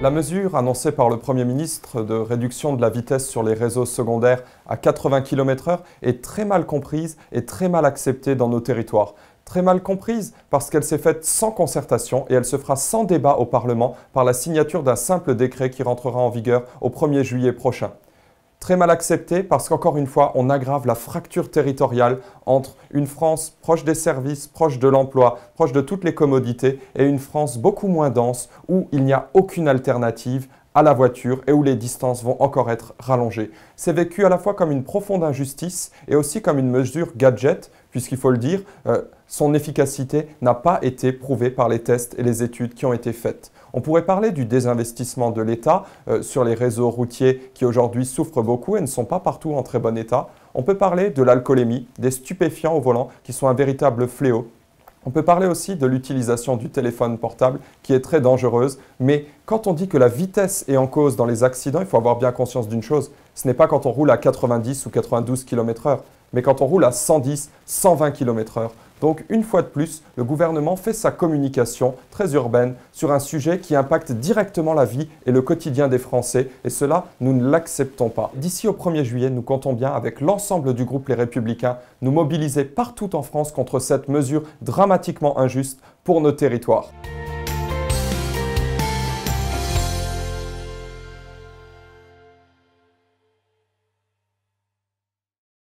La mesure annoncée par le Premier ministre de réduction de la vitesse sur les réseaux secondaires à 80 km/h est très mal comprise et très mal acceptée dans nos territoires. Très mal comprise parce qu'elle s'est faite sans concertation et elle se fera sans débat au Parlement par la signature d'un simple décret qui rentrera en vigueur au 1er juillet prochain très mal accepté parce qu'encore une fois, on aggrave la fracture territoriale entre une France proche des services, proche de l'emploi, proche de toutes les commodités et une France beaucoup moins dense où il n'y a aucune alternative à la voiture et où les distances vont encore être rallongées. C'est vécu à la fois comme une profonde injustice et aussi comme une mesure gadget, puisqu'il faut le dire, euh, son efficacité n'a pas été prouvée par les tests et les études qui ont été faites. On pourrait parler du désinvestissement de l'État euh, sur les réseaux routiers qui aujourd'hui souffrent beaucoup et ne sont pas partout en très bon état. On peut parler de l'alcoolémie, des stupéfiants au volant qui sont un véritable fléau on peut parler aussi de l'utilisation du téléphone portable qui est très dangereuse, mais quand on dit que la vitesse est en cause dans les accidents, il faut avoir bien conscience d'une chose, ce n'est pas quand on roule à 90 ou 92 km/h, mais quand on roule à 110, 120 km/h, donc une fois de plus, le gouvernement fait sa communication très urbaine sur un sujet qui impacte directement la vie et le quotidien des Français, et cela, nous ne l'acceptons pas. D'ici au 1er juillet, nous comptons bien, avec l'ensemble du groupe Les Républicains, nous mobiliser partout en France contre cette mesure dramatiquement injuste pour nos territoires.